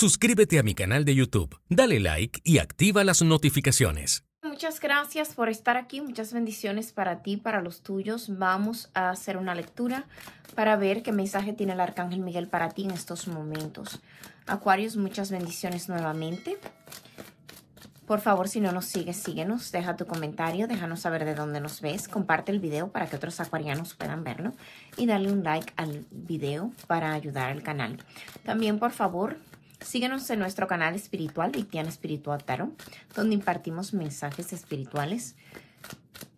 Suscríbete a mi canal de YouTube, dale like y activa las notificaciones. Muchas gracias por estar aquí, muchas bendiciones para ti, para los tuyos. Vamos a hacer una lectura para ver qué mensaje tiene el Arcángel Miguel para ti en estos momentos. Acuarios, muchas bendiciones nuevamente. Por favor, si no nos sigues, síguenos, deja tu comentario, déjanos saber de dónde nos ves, comparte el video para que otros acuarianos puedan verlo y dale un like al video para ayudar al canal. También, por favor, Síguenos en nuestro canal espiritual, Victiana Espiritual Tarot, donde impartimos mensajes espirituales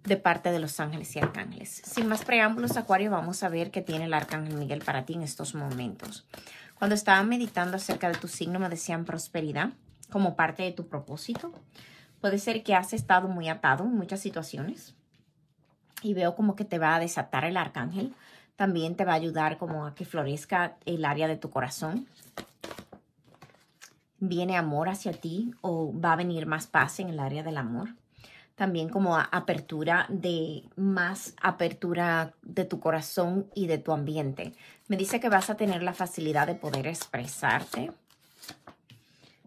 de parte de los ángeles y arcángeles. Sin más preámbulos, Acuario, vamos a ver qué tiene el arcángel Miguel para ti en estos momentos. Cuando estaba meditando acerca de tu signo, me decían prosperidad como parte de tu propósito. Puede ser que has estado muy atado en muchas situaciones y veo como que te va a desatar el arcángel. También te va a ayudar como a que florezca el área de tu corazón viene amor hacia ti o va a venir más paz en el área del amor. También como apertura de más apertura de tu corazón y de tu ambiente. Me dice que vas a tener la facilidad de poder expresarte.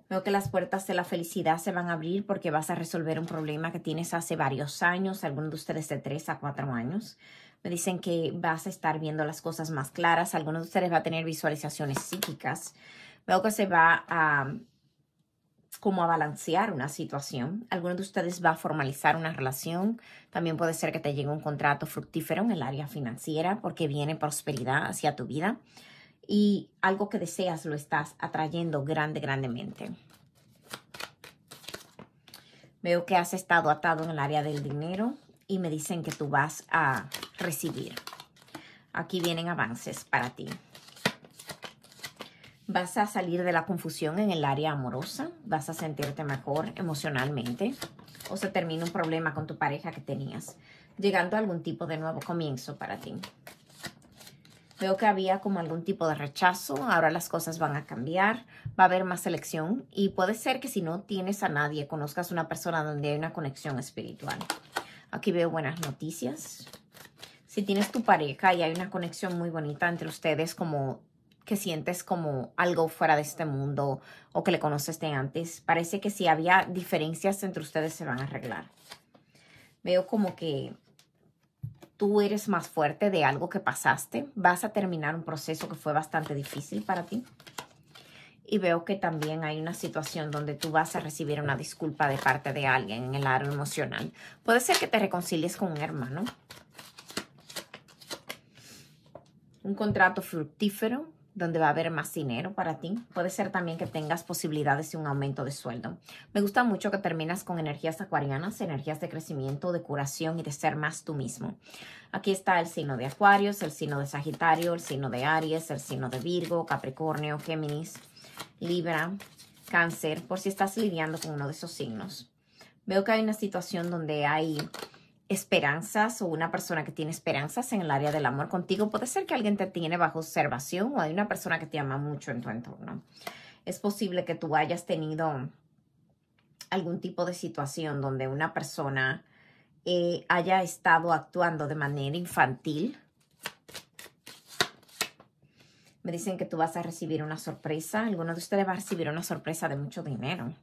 Veo que las puertas de la felicidad se van a abrir porque vas a resolver un problema que tienes hace varios años, algunos de ustedes de tres a cuatro años. Me dicen que vas a estar viendo las cosas más claras, algunos de ustedes va a tener visualizaciones psíquicas. Veo que se va a como a balancear una situación. Alguno de ustedes va a formalizar una relación. También puede ser que te llegue un contrato fructífero en el área financiera porque viene prosperidad hacia tu vida. Y algo que deseas lo estás atrayendo grande, grandemente. Veo que has estado atado en el área del dinero y me dicen que tú vas a recibir. Aquí vienen avances para ti. Vas a salir de la confusión en el área amorosa, vas a sentirte mejor emocionalmente o se termina un problema con tu pareja que tenías, llegando a algún tipo de nuevo comienzo para ti. Veo que había como algún tipo de rechazo, ahora las cosas van a cambiar, va a haber más selección y puede ser que si no tienes a nadie, conozcas una persona donde hay una conexión espiritual. Aquí veo buenas noticias. Si tienes tu pareja y hay una conexión muy bonita entre ustedes como que sientes como algo fuera de este mundo o que le conociste antes. Parece que si había diferencias entre ustedes se van a arreglar. Veo como que tú eres más fuerte de algo que pasaste. Vas a terminar un proceso que fue bastante difícil para ti. Y veo que también hay una situación donde tú vas a recibir una disculpa de parte de alguien en el área emocional. Puede ser que te reconcilies con un hermano. Un contrato fructífero donde va a haber más dinero para ti. Puede ser también que tengas posibilidades de un aumento de sueldo. Me gusta mucho que terminas con energías acuarianas, energías de crecimiento, de curación y de ser más tú mismo. Aquí está el signo de Acuarios, el signo de Sagitario, el signo de Aries, el signo de Virgo, Capricornio, Géminis, Libra, Cáncer, por si estás lidiando con uno de esos signos. Veo que hay una situación donde hay esperanzas o una persona que tiene esperanzas en el área del amor contigo. Puede ser que alguien te tiene bajo observación o hay una persona que te ama mucho en tu entorno. Es posible que tú hayas tenido algún tipo de situación donde una persona eh, haya estado actuando de manera infantil. Me dicen que tú vas a recibir una sorpresa. Alguno de ustedes va a recibir una sorpresa de mucho dinero.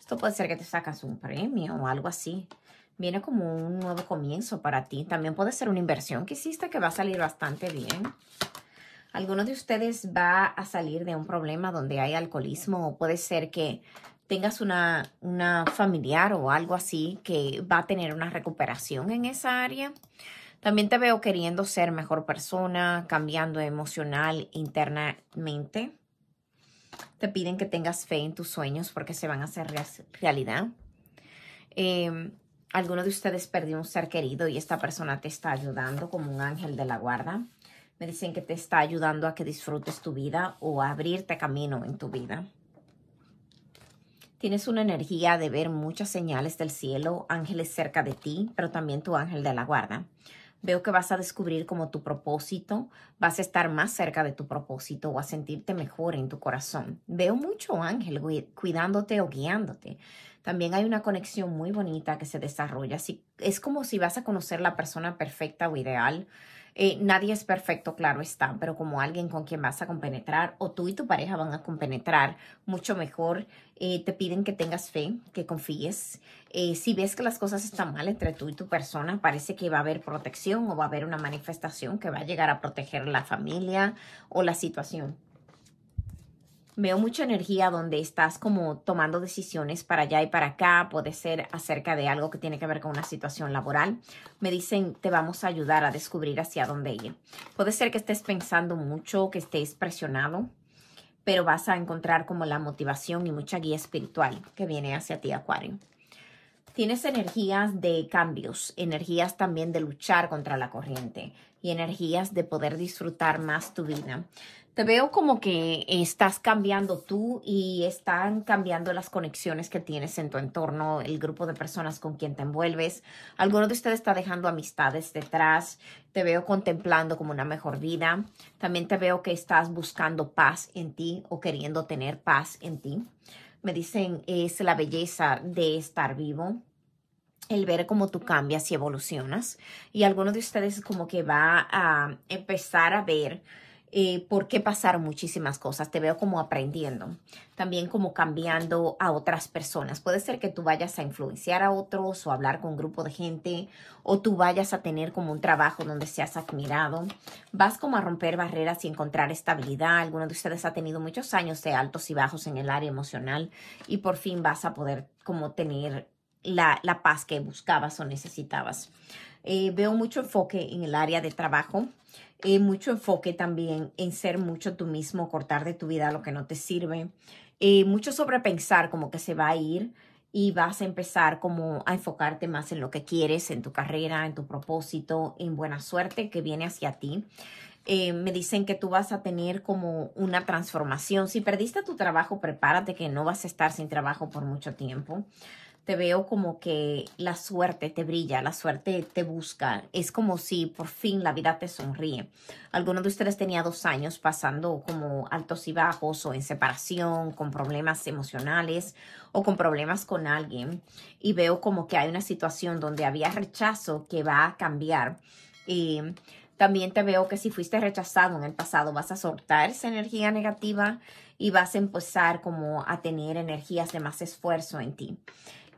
Esto puede ser que te sacas un premio o algo así viene como un nuevo comienzo para ti. También puede ser una inversión que hiciste que va a salir bastante bien. Alguno de ustedes va a salir de un problema donde hay alcoholismo o puede ser que tengas una, una familiar o algo así que va a tener una recuperación en esa área. También te veo queriendo ser mejor persona, cambiando emocional internamente. Te piden que tengas fe en tus sueños porque se van a hacer realidad. Em, alguno de ustedes perdió un ser querido y esta persona te está ayudando como un ángel de la guarda. Me dicen que te está ayudando a que disfrutes tu vida o a abrirte camino en tu vida. Tienes una energía de ver muchas señales del cielo, ángeles cerca de ti, pero también tu ángel de la guarda veo que vas a descubrir como tu propósito, vas a estar más cerca de tu propósito o a sentirte mejor en tu corazón. Veo mucho ángel cuidándote o guiándote. También hay una conexión muy bonita que se desarrolla. es como si vas a conocer la persona perfecta o ideal eh, nadie es perfecto, claro está, pero como alguien con quien vas a compenetrar o tú y tu pareja van a compenetrar mucho mejor, eh, te piden que tengas fe, que confíes. Eh, si ves que las cosas están mal entre tú y tu persona, parece que va a haber protección o va a haber una manifestación que va a llegar a proteger la familia o la situación. Veo mucha energía donde estás como tomando decisiones para allá y para acá. Puede ser acerca de algo que tiene que ver con una situación laboral. Me dicen, te vamos a ayudar a descubrir hacia dónde ir. Puede ser que estés pensando mucho, que estés presionado, pero vas a encontrar como la motivación y mucha guía espiritual que viene hacia ti, Acuario tienes energías de cambios, energías también de luchar contra la corriente y energías de poder disfrutar más tu vida. Te veo como que estás cambiando tú y están cambiando las conexiones que tienes en tu entorno, el grupo de personas con quien te envuelves. Alguno de ustedes está dejando amistades detrás. Te veo contemplando como una mejor vida. También te veo que estás buscando paz en ti o queriendo tener paz en ti me dicen, es la belleza de estar vivo, el ver cómo tú cambias y evolucionas. Y alguno de ustedes como que va a empezar a ver eh, por qué pasaron muchísimas cosas. Te veo como aprendiendo, también como cambiando a otras personas. Puede ser que tú vayas a influenciar a otros o hablar con un grupo de gente o tú vayas a tener como un trabajo donde seas admirado. Vas como a romper barreras y encontrar estabilidad. Alguno de ustedes ha tenido muchos años de altos y bajos en el área emocional y por fin vas a poder como tener la, la paz que buscabas o necesitabas. Eh, veo mucho enfoque en el área de trabajo, eh, mucho enfoque también en ser mucho tú mismo, cortar de tu vida lo que no te sirve, eh, mucho sobrepensar como que se va a ir y vas a empezar como a enfocarte más en lo que quieres, en tu carrera, en tu propósito, en buena suerte que viene hacia ti. Eh, me dicen que tú vas a tener como una transformación. Si perdiste tu trabajo, prepárate que no vas a estar sin trabajo por mucho tiempo te veo como que la suerte te brilla, la suerte te busca. Es como si por fin la vida te sonríe. Algunos de ustedes tenía dos años pasando como altos y bajos o en separación, con problemas emocionales o con problemas con alguien. Y veo como que hay una situación donde había rechazo que va a cambiar. Y también te veo que si fuiste rechazado en el pasado vas a soltar esa energía negativa y vas a empezar como a tener energías de más esfuerzo en ti.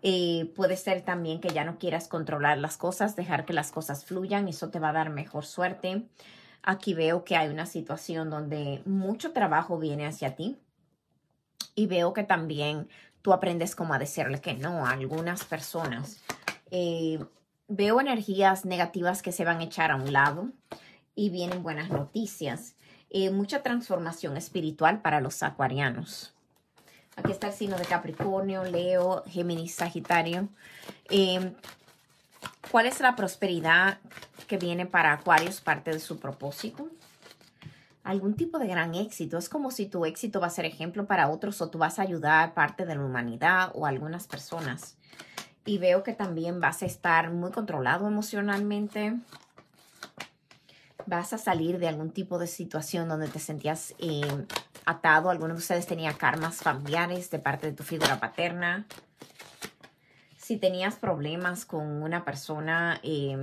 Eh, puede ser también que ya no quieras controlar las cosas, dejar que las cosas fluyan, y eso te va a dar mejor suerte. Aquí veo que hay una situación donde mucho trabajo viene hacia ti y veo que también tú aprendes como a decirle que no a algunas personas. Eh, veo energías negativas que se van a echar a un lado y vienen buenas noticias. Eh, mucha transformación espiritual para los acuarianos. Aquí está el signo de Capricornio, Leo, Géminis, Sagitario. Em, ¿Cuál es la prosperidad que viene para Acuarios, parte de su propósito? Algún tipo de gran éxito. Es como si tu éxito va a ser ejemplo para otros o tú vas a ayudar parte de la humanidad o algunas personas. Y veo que también vas a estar muy controlado emocionalmente. Vas a salir de algún tipo de situación donde te sentías em, atado, alguno de ustedes tenía karmas familiares de parte de tu figura paterna. Si tenías problemas con una persona eh,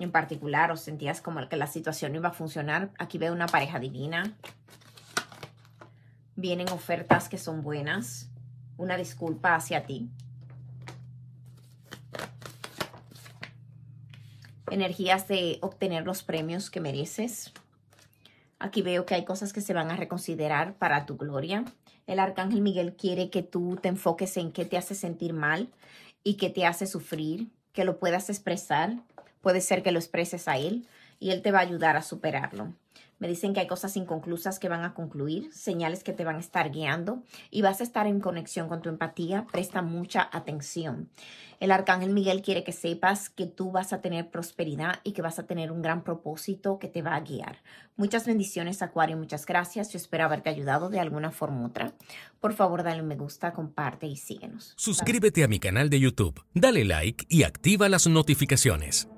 en particular o sentías como que la situación no iba a funcionar, aquí veo una pareja divina. Vienen ofertas que son buenas, una disculpa hacia ti. Energías de obtener los premios que mereces Aquí veo que hay cosas que se van a reconsiderar para tu gloria. El arcángel Miguel quiere que tú te enfoques en qué te hace sentir mal y qué te hace sufrir, que lo puedas expresar. Puede ser que lo expreses a él y él te va a ayudar a superarlo. Me dicen que hay cosas inconclusas que van a concluir, señales que te van a estar guiando y vas a estar en conexión con tu empatía. Presta mucha atención. El arcángel Miguel quiere que sepas que tú vas a tener prosperidad y que vas a tener un gran propósito que te va a guiar. Muchas bendiciones, Acuario. Muchas gracias. Yo espero haberte ayudado de alguna forma u otra. Por favor, dale un me gusta, comparte y síguenos. Suscríbete a mi canal de YouTube, dale like y activa las notificaciones.